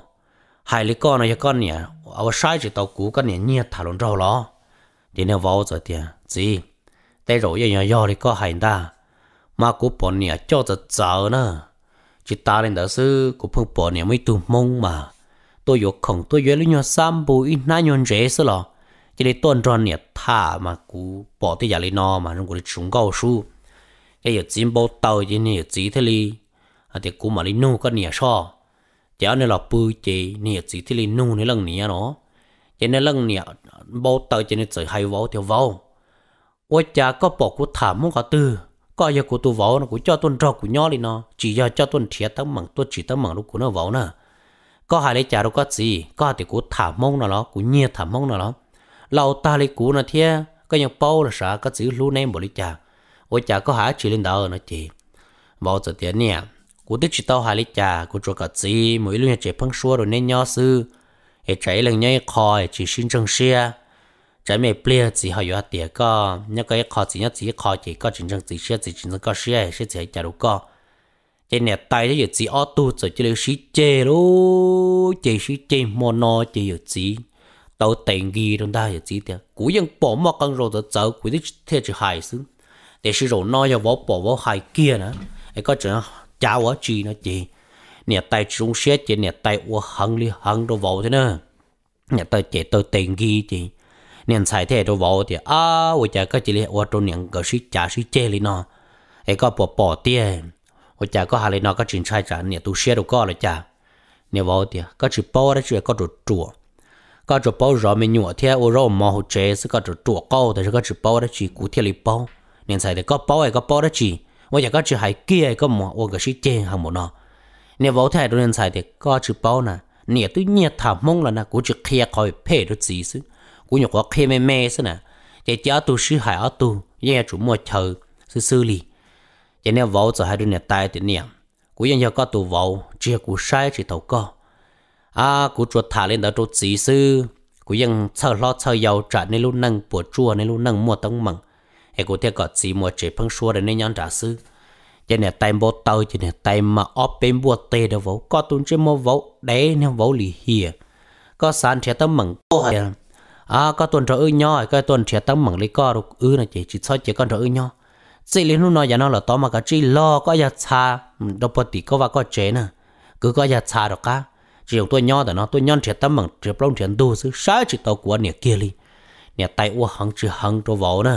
Speaker 1: hai lý con này con nè ở sai chỉ tàu cũ con nè nhẹ thả luôn rau đó thì nó vào rồi thì gì tay rồi giờ nhỏ thì có hành ta mà cú bỏ nè cho giờ giờ nữa chỉ ta lên đó sư cú phong bỏ nè mới tụm mông mà tôi yo khổng tôi yo lu nyo sam bu ít na nyon rễ sơ lo chỉ để tuần tròn nè thả mà cú bỏ tới giờ lấy nó mà nó cũng chúng cao su cái giờ chim bao tàu chỉ nè chỉ thế li à thì cú mà lấy nu có nè so chỉ anh là bự chỉ nè chỉ thế li nu nè lăng nè nó chỉ nè lăng nè bao tàu chỉ nè chơi hay vó thì vó, ôi cha có bỏ cú thả muốn có tư có giờ cú tu vó nó cú cho tuần trò cú nhỏ đi nó chỉ giờ cho tuần thiệt tấm mảng tuần chỉ tấm mảng lúc cú nó vó nè có hai lấy chả đâu có gì có thì cú thả mông nào nó, cú nhiệt thả mông nào nó. lâu ta lấy cú nó thế có những bao là sao, có chữ lu nem bỏ lấy chả ôi chả có hả chỉ lên đầu nó chỉ bao giờ tiền nè cú tích chỉ tao hai lấy chả cú cho cả gì mỗi lúc chỉ phăng xua rồi nên nho sư hệ chạy lần nhảy khỏi chỉ xin trăng xe trái mày bia chỉ hỏi yếu tiền có nhớ cái khó chỉ nhớ chỉ khó chỉ có chính trăng chỉ xe chỉ chính có xe xe chỉ chả đâu có chỉ nè tay chỉ chỉ ở tu rồi chỉ lấy sĩ chê lô chỉ sĩ chê mò nó chỉ giờ chỉ tàu tiền ghi trong ta giờ chỉ tiền cú dân bỏ mà con rồi tớ cháu cú đi theo chữ hài xứ để sử dụng nó giờ bỏ bỏ vào hài kia nữa ấy có chuyện cháu ở chi nó chị, nè tay chúng xét chỉ nè tay uo hăng li hăng đồ vào thế nữa nè tay chỉ tàu tiền ghi chị, nên xài thế đồ vào thì à ôi chả có chỉ lấy uo trong nè cái sĩ chả sĩ chê li nó ấy có bỏ bỏ tiền họ chả có hà lê nó chuyện sai trả nè tu xe đâu có là chả nè vào thì có chuyện bao đó chuyện có chỗ chùa có chỗ bao rồi mình nhổ theo ô rồi mà họ chế sẽ chỗ chùa cao thì có chuyện bao đó chỉ cụ thể là bao nên sai thì có bao hay có bao đó chỉ tôi chả có chuyện hay mà ô cái gì chơi hàng một nó nè vào theo tôi nên sai thì có chuyện nè nè tôi nhẹ thả mông là nè cũng kia khỏi phê được gì chứ cũng nhổ có kia mê mê chứ nè chỉ chỉ tu sư hại tu, ye chủ mua chờ sư giờ nè vỗ cho hai đứa nè tay thì nè cú dân cho có tù vỗ chia cú sai chỉ tàu co à cú chuột thả lên đó chuột chỉ sư cú dân sợ lo sợ giàu trả nên lúc nâng bùa chua nên lúc nâng mua tông mừng hệ e cú theo có chỉ mua chỉ phăng xua để nên nhon trả sư giờ nè tay bộ tàu giờ nè tay mà óp bên bùa tê đâu, vỗ có tuôn trên mua vỗ để nè vỗ lì hiền có sàn trẻ tấm mừng à có tuần trở ư nhau có tuần trẻ tấm mừng lấy co được ư Này chỉ chỉ soi chỉ con trở ư nhau chỉ liên lúc nói giờ nó là tóm mà cái chỉ lo có giờ cha, đâu bớt tí có và có chế nè cứ có giờ cha được cả chỉ tôi nhỏ đó nó tôi nhon trẻ tâm bằng trẻ plong trẻ đu sư sai chỉ tàu của nè kia đi, nè tay u hăng chỉ hăng cho vào nè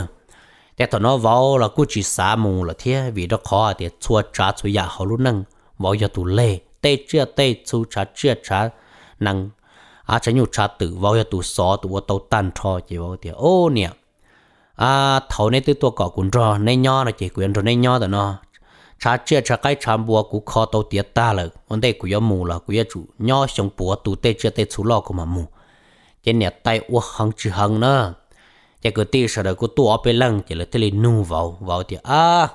Speaker 1: để thằng nó vào là cứ chỉ xả mù là thế vì nó khó thì chua trà chua ya họ luôn năng vào giờ tụ lê tê chưa tê chu trà chưa trà năng à chẳng nhiều trà tử, vào giờ tụ xó tụ tàu tan trò chỉ vào thì ô nè à thầu này từ tua cỏ cũng rò này nho là chỉ quyền rồi này nho đó nó cha chưa cha cái cha bùa cũng khó tàu tiệt ta rồi vấn đề của yêu mù là của yêu chủ nho xong bùa tụ tê chưa tê chú lo của mà mù chỉ nhà tay uất hăng chữ hăng nữa cái cứ tiêu sợ đời của tua bên lăng chỉ là tê này nu vào vào thì à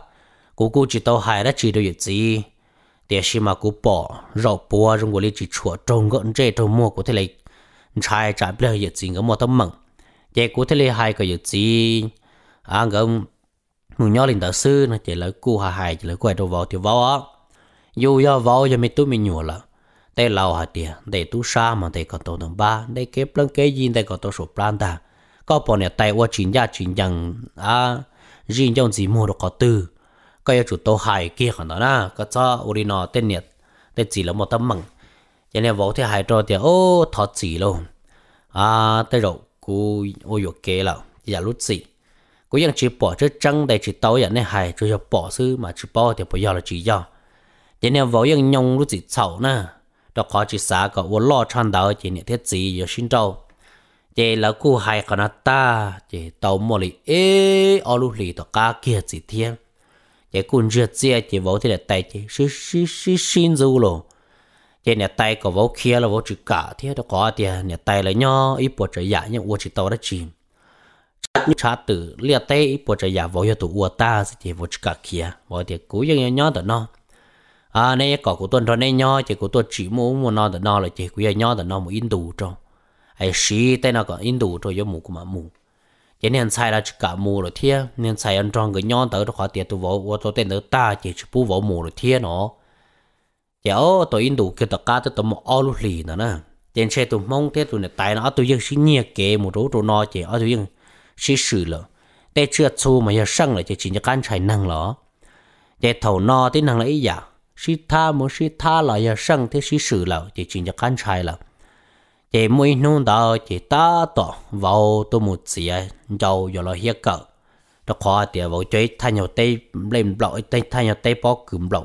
Speaker 1: cũng cũng chỉ tàu hại đã chỉ được gì để khi mà cũng bỏ rau bùa trong của lý chỉ chua trồng gọn chế trồng mua của thế này trái trái bây giờ gì cũng mua tấm mộng chế cú thế lê hai cái gì gì à ngầm mù nhỏ linh đạo sư nó chỉ lấy cú hà hài chỉ lấy cú đồ vào tiêu vào á dù do vào cho mình tụi mình nhủ là tê lâu hà tiền để tu sa mà để còn tổ đồng ba để kép lăng kế gì để còn tổ số plan ta có bọn này tay qua chính gia chính rằng à riêng trong gì mua được có tư có yêu chủ tổ hài kia còn đó na có cho urino tên nhiệt tên chỉ là một tấm mừng cho nên vào thế hài trò thì ô thọ chỉ luôn à tê rồi cú ô yo kế là giờ lúc gì chỉ bỏ chứ chân đây chỉ tao vậy này hay cho bỏ sư mà chỉ bỏ thì bây giờ là chỉ do thế nên vào những nhông lúc gì xấu nè đó có chỉ xả có ô lo chăn đào chỉ niệm thiết gì giờ xin đâu thế là cú hay còn ta thế tao mua lì ê ô lúc lì tao cá kia gì thiên thế cú chưa chia thế vào thì là tay thế xí xí xí xin rồi thế nhà tay có vô kia là vô chữ cả thế đó có thì nhà tay là nhỏ ít bộ trời giả nhưng vô chữ tàu đó chìm chắc như cha tử lia tay ít bộ trời giả vô hiệu tụ vô ta thì vô chữ cả kia vô thì cú ยัง nhỏ đó nó à nay có của tuần rồi nay nhỏ thì của tôi chỉ muốn muốn nó đó nó là chỉ của nhỏ đó nó một in đủ cho, ai xí tay nó có in đủ cho giống mù của mà mù chỉ nên sai là chữ cả mù rồi thế nên sai anh trong cái nhỏ đó đó có tiền tôi vô vô tôi tên đó ta chỉ chữ bù vô mù rồi thế nó kiểu tôi in đủ kiểu tất cả tụi một ô lúc lì nữa nè trên xe tụi mong thế tụi này tại nó tôi dân xin nhẹ kệ một chỗ tôi nói chỉ ở tụi dân xí xử lợ để chưa chu mà giờ sang lại chỉ chỉ cho can chạy năng lọ để thầu no tí năng lấy giả xin tha muốn xin tha lại giờ sang thế xí xử lợ chỉ chỉ cho can chạy lợ để mỗi nung đó chỉ ta tỏ vào tụi một gì giàu giờ là hiếc cỡ đó khó tiệt vào chơi thay nhau tê lên lọ tê thay nhau tê bỏ cùm lọ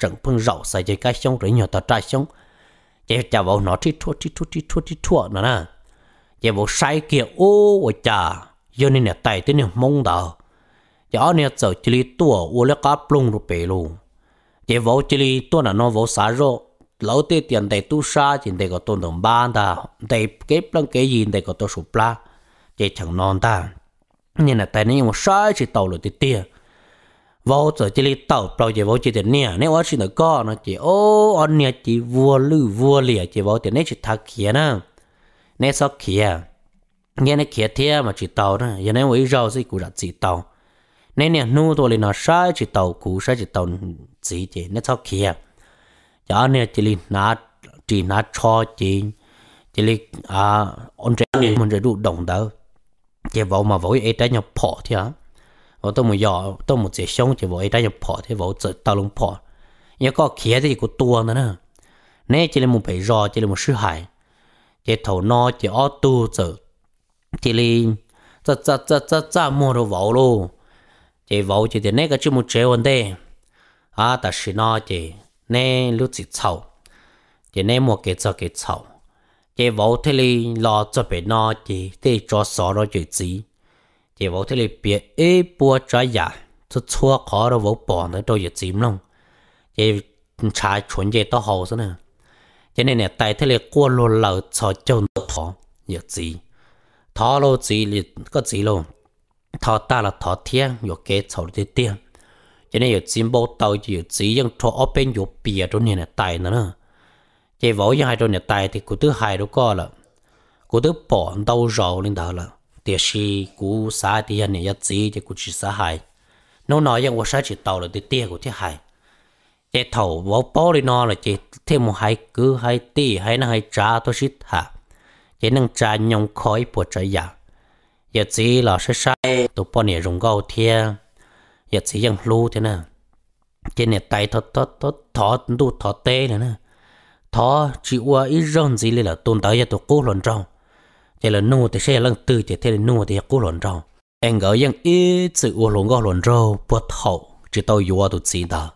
Speaker 1: trận phương rậu xài chơi cái xong rồi nhỏ tao trai xong chế chả vào nó chít thua chít thua chít thua chít thua nữa nè chế vào sai kia ô ôi chà giờ nên là tài tới nè mong đào giờ nè chờ chỉ li tua ô lẽ cá plung rồi bể luôn chế vào chỉ li tua là nó vào xả rồi lâu tê tiền đầy tu sa chỉ để có tôn đồng ba ta đầy cái plung cái gì để có tôi sụp la chế chẳng non ta nên là tài này mà sai chỉ tàu rồi tiền vô giờ chỉ li tàu bao giờ vô chỉ để nè nếu ở trên đó co nó chỉ ô anh nè chỉ vua lư vua lìa chỉ vô tiền nè chỉ thắc kia nè nè sao kia nghe nè kia thế mà chỉ tàu nè giờ nè với rau gì cũng là chỉ tàu nè nè nu tôi li nó sai chỉ tàu cũ sai chỉ tàu chỉ chỉ nè sao kia giờ nè chỉ li nà chỉ nà cho chỉ chỉ li à ông trẻ mình sẽ đủ đồng đâu chỉ vô mà vô ấy trái nhập phỏ thế à 我都冇要，都冇只想只我一打就跑，只我只到龙跑，一个企只一个多呢呢，呢只你冇被绕，只你冇失害，只头脑只耳朵只，只你这这这这这么都跑咯，只跑只只那个就冇追问的，啊，但是呢只呢六只草，只呢冇给草给草，只跑这里老这边呢只得做少了就只。thì vô thế là bịa ế bùa trái giả cho chua khó rồi vô bỏ nó cho giờ chìm lòng thì trái chuẩn về tao hậu thế nè cho nên tại thế là qua luôn lầu cho chồng thọ giờ gì thọ lô gì là có gì luôn thỏ ta là thỏ thiên giờ kế thọ thế tiên cho nên giờ chim bao tàu giờ chỉ những thọ ở bên giờ bịa chỗ này là tại nè, chỉ vô những hai chỗ này tại thì cụ thứ hai đó có là cụ thứ bỏ đâu rồi lên đó là tiền sĩ cú xã thì anh này nhất trí thì cú chỉ xã hại nó nói rằng 我是去到了的店个的海，这头我包里拿了这天么海哥海地海那海渣都是他，这能渣用开不这样，也只老是晒都把你融高天，也只用路的呢，这你带他他他他都他带了呢，他只我一扔子里了，东到也都够乱装。thế là nô thì sẽ lăng tư chỉ thế là nô thì cố lộn rau anh gỡ yang ít sự u lộn gõ lộn rau bớt hậu chỉ tao yếu tụt xin ta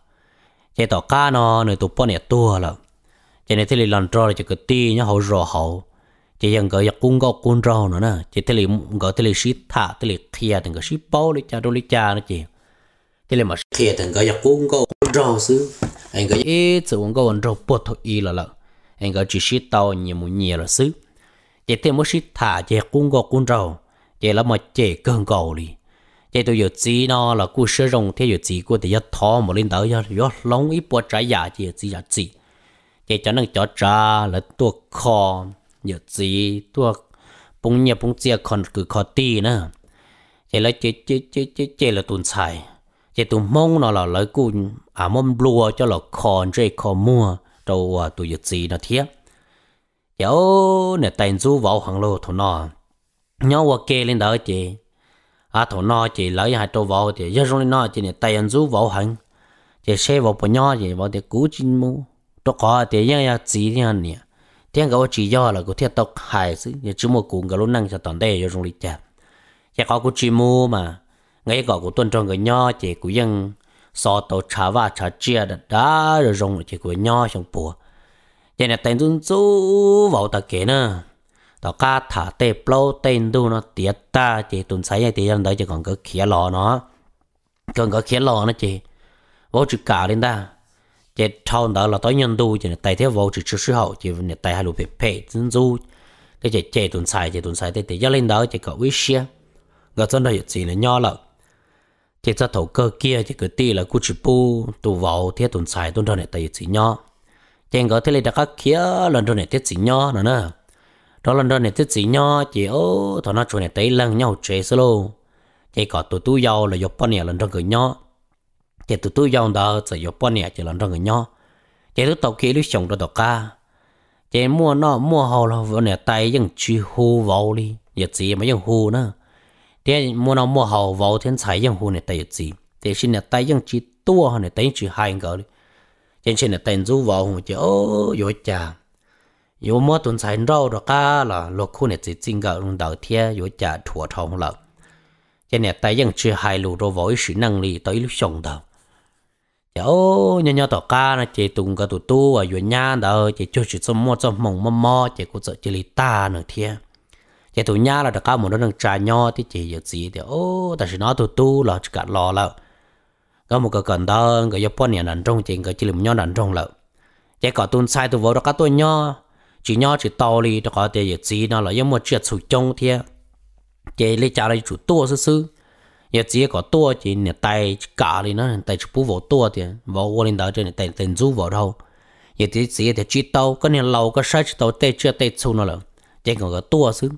Speaker 1: thế tao cá nó nơi tụt bớt nè tua là thế này thế là lăn rau chỉ cái ti nhá hậu rau hậu chỉ yang gỡ yang cung gõ cung rau nữa nè chỉ thế là gỡ thế là ship thả thế là kia từng cái ship bao lấy cha đôi lấy cha nó chỉ thế là mà kia từng cái yang cung gõ cung rau xứ anh gỡ ít sự cung gõ cung rau bớt thôi y là là anh gỡ chỉ ship tao nhiều một nhiều là xứ chỉ thêm một xít thả chỉ cung gò cung rầu chỉ là một chỉ cơn cầu đi chỉ tôi giờ chỉ nó là cú sơ rồng theo giờ chỉ của thì giờ thò một lên tới giờ giờ lóng ít bộ trái giả dạ chỉ chỉ giả chỉ chỉ cho nên cho ra là tua kho giờ chỉ tua bung nhà bung chia còn cứ khó tì nữa chỉ là chỉ chỉ chỉ chỉ chỉ là tuần xài chỉ tụi mong nó là lấy cú à mong lùa cho là còn chơi còn mua đâu tụi giờ chỉ nó thiết cháu nè tên du vào hoàng lô thổ nọ nhớ qua kê lên đó chị à thổ nọ chị lấy hai trâu vào thì giờ rồi nọ chị nè tên du vào hằng chị xe vào bờ nhỏ chị vào để cứu chim mu đó có thì giờ giờ chỉ thế nè tiếng gấu chị do là có thiết tộc hài sự giờ chúng mua cùng cái gấu năng cho toàn đây giờ rồi chả chả có của chim mu mà ngay cả của tuần trong người nhỏ chị của dân so tổ trả và trả chia đã đã rồi rong chị của nhỏ trong bùa giờ này tên chúng chú vào ta kể nữa, tao cá thả tê plo tên tu nó tiệt ta chỉ tuần sáng này thì em đấy chỉ còn có khía lò nó còn có khía lò nó chỉ vô chữ cả lên ta chỉ thâu đó là tối nhân tu chỉ là tay thế vô chữ chữ sư hậu chỉ là tay hai lục phê phê chúng chú cái chỉ chỉ tuần sáng chỉ tuần sáng thì thì giờ lên đó chỉ có quý xe người dân đây chỉ là nho lợn chỉ cho thầu cơ kia chỉ cứ ti là cú chữ pu tu vào thế tuần sáng tuần đó này tay chỉ nho chàng gọi thế này đã có kia lần đầu này tiết chỉ nhỏ nữa nè đó lần đầu này tiết chỉ nhỏ chỉ ô thò nó chuyện này tới lần nhau chơi solo, lô chỉ có tụi tu giàu là dọc bao nhiêu lần đầu người nho chỉ tụi tu giàu đó sẽ dọc bao nhiêu chỉ lần đầu người nho chỉ tụi tàu kia lúc sống đó tàu ca chỉ mua nó mua hầu là vợ này tay vẫn truy hù vào đi nhật gì mà vẫn hù nữa thế mua nó mua hầu vào thiên tài vẫn hù này tay giờ gì thế xin này tay vẫn chỉ tua này tay chỉ hai người trên trên là tên du vào hùng chứ ô yo cha yo mua tuần sai rau đó cả là lộc khu này chỉ chính gạo luôn đầu thiên yo cha thua thòng lợn trên này tay vẫn chưa hài lù rồi vội sự năng lý tới lúc sống đâu chỉ ô nhỏ nhỏ tỏ ca là chỉ tung cả tụ tu ở yo nhà đó chỉ cho sự mua cho mộng mơ mơ chỉ có sợ chỉ lý ta nữa thiên chỉ tụ nhà là đó cả một đứa đang trà nho thì chỉ giờ gì thì ô ta sự nói tụ tu là chỉ cả lo là có một cái cần đó người dân bón nhà nản trong chỉ người chỉ làm nhau nản trong lợp, chỉ có tuân sai tu vô đó cả tôi nhau chỉ nhau chỉ to đi đó có tiền gì nó là giống một chuyện sụt trong thế chỉ lấy trả lại chủ tua sư sư giờ chỉ có tua chỉ nhà tay cả đi nó tay chỉ bú vỗ tua thì vỗ vô lên đó trên tay tiền du vỗ đâu giờ chỉ chỉ thì chỉ tàu có nhà lâu có sai chỉ tàu tê chưa tê xu nó là chỉ còn có tua sư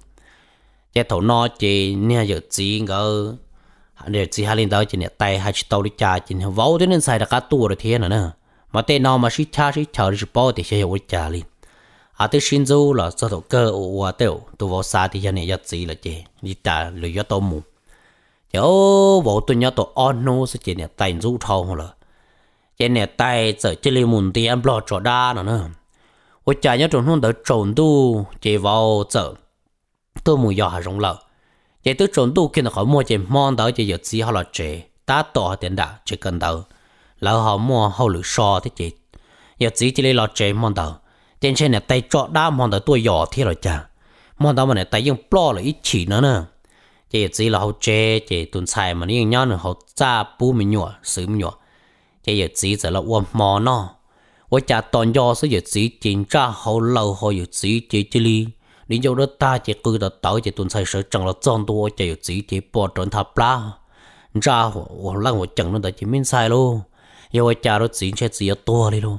Speaker 1: chỉ thầu nó chỉ nhà giờ chỉ ngờ để chỉ hai linh đó chỉ nè tay hai chỉ tàu đi cha chỉ nè vỗ thế nên xài được cả tua rồi thế nữa mà tên nào mà xích cha xích chờ thì bỏ thì sẽ hiểu cha linh à thế xin du là do tổ cơ ô ô tiêu tu vỗ xa thì cho nè giật gì là chỉ đi ta lười gió tôm mù chớ vỗ tôi nhớ tổ ăn nô sẽ chỉ nè tay du thâu là chỉ nè tay sợ chỉ linh mùn thì em lo cho đa nữa nữa ô cha nhớ trốn tới trốn tu chỉ vào sợ tôi mù gió hà chế tu trốn tu kia nó khó mua chế mong đó họ là chế ta tỏ tiền đã chế cần đầu lỡ họ mua họ lựa so thế chế chỉ lấy là chế mong đầu trên trên này tay trọ đa mong đầu tôi nhỏ thế rồi chả mong đầu mà này tay dùng plo là ít chỉ nữa nè chế chỉ là họ chế chế tuần xài mà những nhau nữa họ cha bú mình nhọ sứ mình nhọ chế giờ chỉ chỉ là uom mò nó 我家当家是日子，今朝好老好日子，这这里。林 châu đó ta chỉ cứ đó tao chỉ tuần sai sợ chẳng là chọn đồ chỉ có chỉ chỉ bỏ trốn tháp lá ra hoặc là hồ chẳng nó đã chỉ mình sai luôn yêu cha đó chỉ sẽ chỉ to đi luôn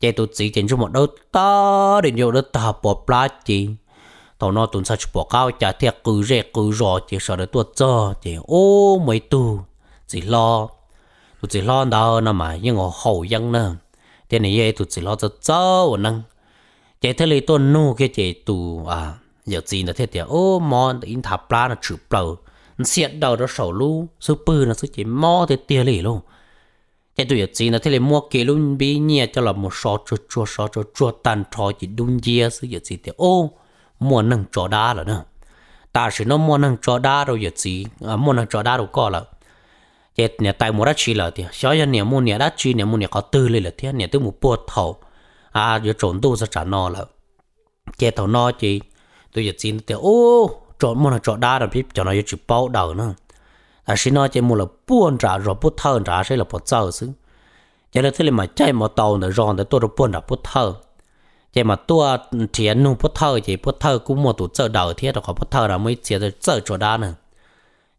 Speaker 1: chỉ tôi chỉ chỉ một đâu ta đến chỗ đó ta bỏ lá chỉ tao nó tuần sai bỏ cao cha thiệt cứ rẻ cứ rõ chỉ sợ đó tuột cho chỉ ô mấy tu chỉ lo tôi chỉ lo đâu nó mà nhưng mà hậu dân nè thế này tôi chỉ lo cho cháu năng chế thế lấy tôi nu cái chế tù à giờ gì nó thế thì ô mòn in thả pla nó chụp đầu nó xiết đầu nó sầu lu số bự nó số chế mò thì tiền lì luôn chế tụi giờ gì nó thế lấy mua kia luôn bị nhẹ cho là một số chua chua số chua chua tan trò chỉ đun dìa số giờ gì thì ô mua nâng trò đá rồi nữa ta sẽ nó mua nâng trò đá rồi giờ gì à, mua nâng trò đá rồi có là chế nhà tài mua đã chi là thì xóa cho nhà mua nhà đã chi nhà mua nhà có tư lên là thế nhà tôi mua bột thầu à vừa trộn tu sẽ trả nó là chế tàu nó chỉ tôi giờ xin tôi ô trộn mua là trộn đa rồi biết cho nó chịu bao đầu nữa à xin nó chỉ mua là buôn trả rồi bút thơ trả sẽ là bút sâu xứ chế là thế là mà chạy mà tàu nữa rồi để tôi được buôn trả bút thơ chế mà tôi à, thiền nu bút thơ chỉ bút thơ cũng mua tụ chợ đầu thiết là có bút thơ là mới chế được chợ trộn đa nữa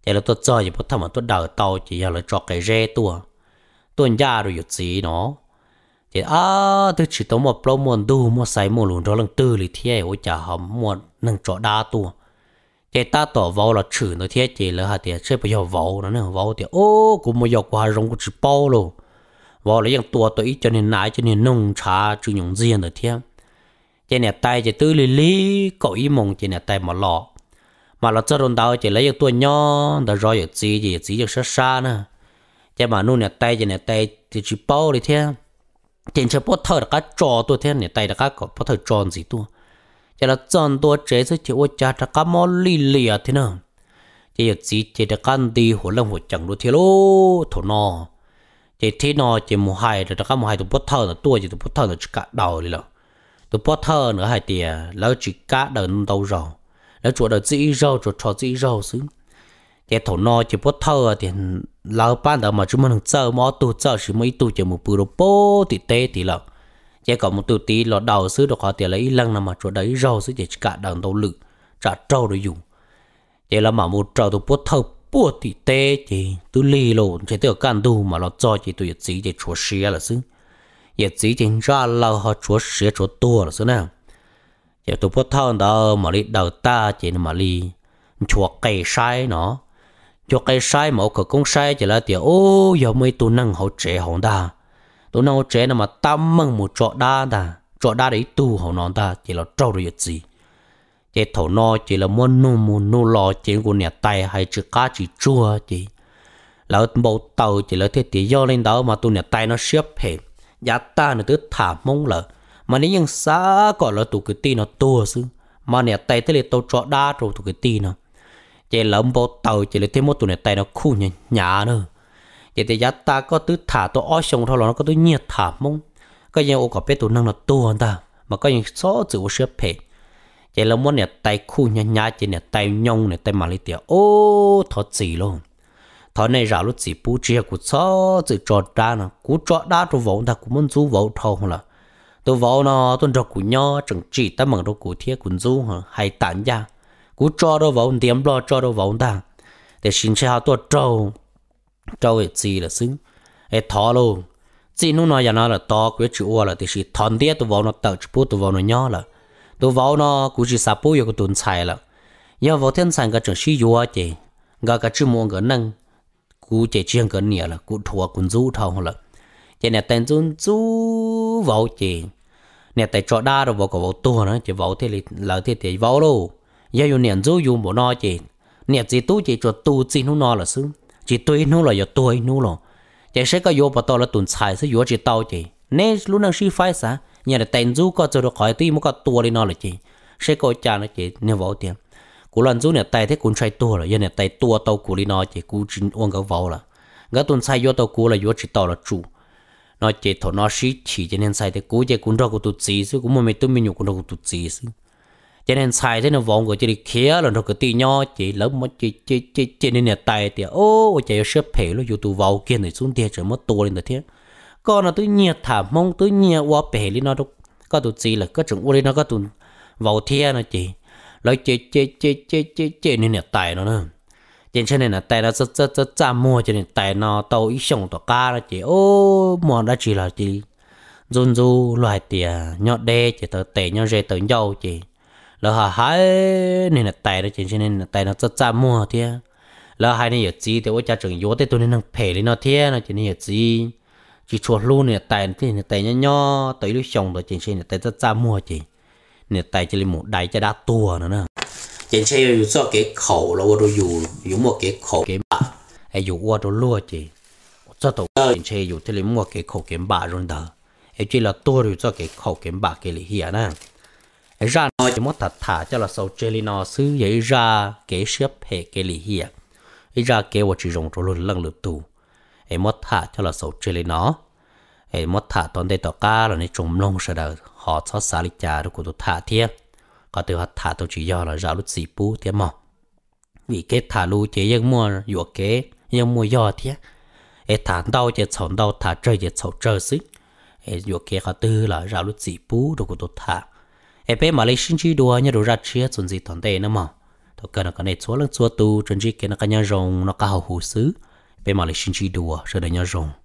Speaker 1: chế là tôi chơi chỉ bút thơ mà tôi đầu tàu chỉ là cho cái rê tôi tôi ra rồi gì nó thì à tôi chỉ tống một plau muôn đu một sai một lùn cho lần tư lì thế ôi chả hầm một nâng chỗ đa tu thì ta tỏ vào là chữ nó thế chỉ là hạt thì chơi bây giờ vào nó nè vào thì ô cũng mua dọc qua rong cũng chỉ bao luôn vào là những tua tôi ít cho nên nái cho nên nông trà chữ nhung riêng nó thế chỉ nè tay chỉ tư lì lì cậu ý mong chỉ nè tay mà lọ mà lọ cho đồn đau chỉ lấy những tua nhỏ đã rồi ở gì gì gì được xa xa nè chỉ mà nô nè tay chỉ nè tay thì chỉ bao đi thế trên chơi bó thơ cá trò tôi thế này tay cá có bó thơ tròn gì tôi chỉ là tròn tôi chế sẽ chịu ô cha đã cá mò lì lìa thế nào chỉ là gì chỉ là can đi hồ lâm hồ chẳng đồ thế lô thổ nò chỉ thế nò chỉ một hai rồi cá một hai tôi bó thơ là tôi chỉ tôi bó thơ là chỉ cả đầu đi rồi tôi bó thơ nữa là chỉ cả đầu đầu rồi, là chỗ đầu chỉ rau chỗ trò chỉ rau xứ chỉ thổ nò chỉ bó thơ thì lão ban đầu mà chúng mình chờ mà tu chờ chỉ mới tu chỉ một bữa đồ bố thì tê thì là chỉ có một tu tí là đầu xứ được họ thì lấy lần nào mà chỗ đấy rau xứ chỉ cả đằng đầu lự trả trâu để dùng chỉ là mà một trâu tu bút thâu bút thì tê thì tu lì lộ chỉ tự can tu mà nó cho chỉ tu yết sĩ chỉ chúa xía là xứ yết sĩ chỉ ra là họ chúa xía chúa tua là xứ nè, chỉ tu bút thâu đó mà lì đầu ta chỉ mà lì chúa cây sai nó cho cái sai mà cái công sai chỉ là tiểu ô giờ mới tu năng hậu trẻ hậu đa tu năng hậu trẻ nó mà tâm mừng một trọ đa đa trọ đa đấy tu hậu nó đa, chỉ là trâu được gì chỉ thầu nó chỉ là muốn nô muốn nô lo, chỉ của nhà tay hay chữ cá chỉ chua chỉ là bầu tàu chỉ là thế thì do lên đó mà tu nhà tay nó xếp hệ giá ta nó cứ thả mông lợ mà nếu như xa gọi là tụ cái tì nó tua sư mà nhà tay thế là tàu trọ đa rồi tụ cái tì nó chế lấm bộ tàu chế lấy thêm một tụ này tay nó khu nhỉ nhà nữa chế thì giá ta có tứ thả tôi ói sông thôi nó có tứ nhiệt thả mông có những ô có biết tụ năng là tu hơn ta mà có những số chữ sửa phê chế lấm muốn này tay khu nhà nhà chế này tay nhông này tay mà lấy tiền ô thọ gì luôn thọ này ra lúc gì bù chia của số chữ trọ đa nó cú trọ đa cho vỗ ta cũng muốn chú vỗ thôi là tôi vỗ nó tôi trọ của nhau chẳng chỉ ta mừng đâu của thiết của du hả hay tản ra cú cho đâu vào điểm lo cho đâu vào ta để xin xe tôi trâu trâu cái gì là xứng cái thọ luôn chỉ nó nói là là to cái chữ là thì chỉ thon tiếc tôi vào nó tạo chữ bút tôi vào nó nhỏ là tôi vào nó cũng chỉ sắp bút cái tuần xài là giờ vào thiên sản cái chuyện sử dụng chị gà cái chữ muốn cái năng cú chỉ chuyên cái nhẹ là cú thua cú du thầu là chị này tên du du vào chị này tại chỗ đa rồi vào cái vào tua nữa chị vào thì là thì thì vào luôn giờ yêu niệm du yêu bộ nó chỉ niệm chỉ tu chỉ cho tu chỉ nó nó là xứ chỉ tuy nó là giờ tuổi nó là chỉ sẽ có vô bắt đầu là tuần xài sẽ vô chỉ tao chỉ nên lúc năng si phái sa nhà là tiền du có cho được khỏi tuy muốn có tua đi nó là chỉ sẽ có cha nó chỉ niệm vào tiền cú lần du nè tay thế cũng sai tua rồi giờ nè tay tua tàu cú đi nó chỉ cú chính uống cái vào là cái tuần sai vô tàu cú là vô chỉ tao là chủ nó chỉ thọ nó sĩ chỉ cho nên sai thì cố chỉ cũng đâu cũng tụt gì chứ cũng mà mình tôi mình nhục cũng đâu cũng tụt gì chứ cho nên sai thế nó vòng của chị đi khía là nó cứ tí nho chị lỡ mà chị chị chị chị nên nhà tay thì ô chị sẽ phải lo youtube vào kia này xuống tiền rồi mất tua lên được thế con là tôi nhiệt thả mong tôi nhiệt qua bể lên nó đâu có tụi chị là có chừng lên nó có tụi vào thiên nó chị lấy chị chị chị chị chị chị nên nhà tay nó nữa trên trên này là tay nó rất rất rất già mua cho nên tay nó tàu ít sống tàu ca nó chị ô mòn đã chỉ là chị run ru loài tiền nhọt đê chỉ tờ tệ nhọt rê tờ nhau chị แล้วหาหายนี่นะแต่แล้วจริงๆนี่นะแต่เราจะจ้ามัวเทียแล้วหายนี่อย่าจีแต่ว่าจะจังโยแต่ตัวนี้นังเผยเลยเนาะเทียนะจริงนี่อย่าจีจีชวนลูกเนี่ยแต่ที่เนี่ยแต่ย่อๆตัวลูกชงตัวจริงๆเนี่ยแต่จะจ้ามัวจริงเนี่ยแต่จะเลยหมดใดจะดัดตัวนะเนาะจริงๆอยู่ซอกเก๋เข่าเราว่าเราอยู่อยู่มัวเก๋เข่าเก๋บ้าไออยู่ว่าเราลู่จริงจะตัวจริงๆอยู่ที่เลยมัวเก๋เข่าเก๋บ้ารุ่นเดียวไอจีเราตัวอยู่ซอกเก๋เข่าเก๋บ้าเก๋เลยเฮียนะ ra nó chỉ mất thật thả cho là sau chơi nó xứ vậy ra kế xếp hệ kế lì hiệp ấy ra kế và chỉ dùng trộn luôn lần lượt tù ấy mất thả cho là sau chơi nó ấy mất thả toàn đây tọt ca là nên trùng lông sợ đời họ cho xả lịch trà đó của tôi thả thiệt có từ họ thả tôi chỉ do là ra lúc gì bú thiệt mà vì kế thả lu chế dân mua dùa kế dân mua do thiệt ấy thả đau chế sầu đau thả chơi chế sầu chơi xứ ấy dùa kế họ tư là ra lúc gì bú được của tôi thả em bé Malaysia chỉ đua nhớ đồ ra chia chuẩn gì toàn tệ nữa mà thọ cần là cái này số lần số tu chuẩn gì cái nó cái nhà rồng nó cả hậu hồ xứ bé Malaysia chỉ đua rồi đấy nhà rồng